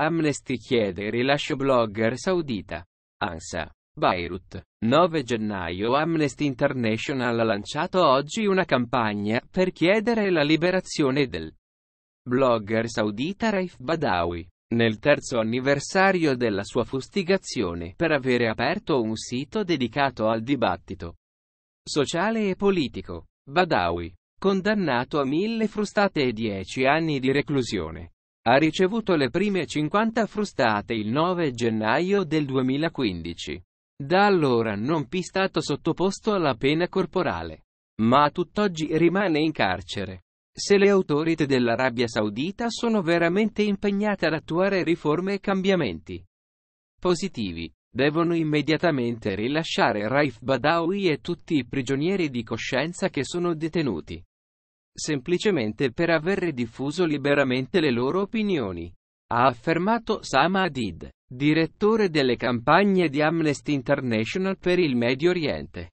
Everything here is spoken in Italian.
Amnesty chiede rilascio blogger saudita. ANSA. Beirut. 9 gennaio Amnesty International ha lanciato oggi una campagna per chiedere la liberazione del blogger saudita Raif Badawi. Nel terzo anniversario della sua fustigazione per avere aperto un sito dedicato al dibattito sociale e politico, Badawi, condannato a mille frustate e dieci anni di reclusione, ha ricevuto le prime 50 frustate il 9 gennaio del 2015. Da allora non più stato sottoposto alla pena corporale, ma a tutt'oggi rimane in carcere. Se le autorità dell'Arabia Saudita sono veramente impegnate ad attuare riforme e cambiamenti positivi, devono immediatamente rilasciare Raif Badawi e tutti i prigionieri di coscienza che sono detenuti semplicemente per aver diffuso liberamente le loro opinioni. Ha affermato Sama Adid, direttore delle campagne di Amnesty International per il Medio Oriente.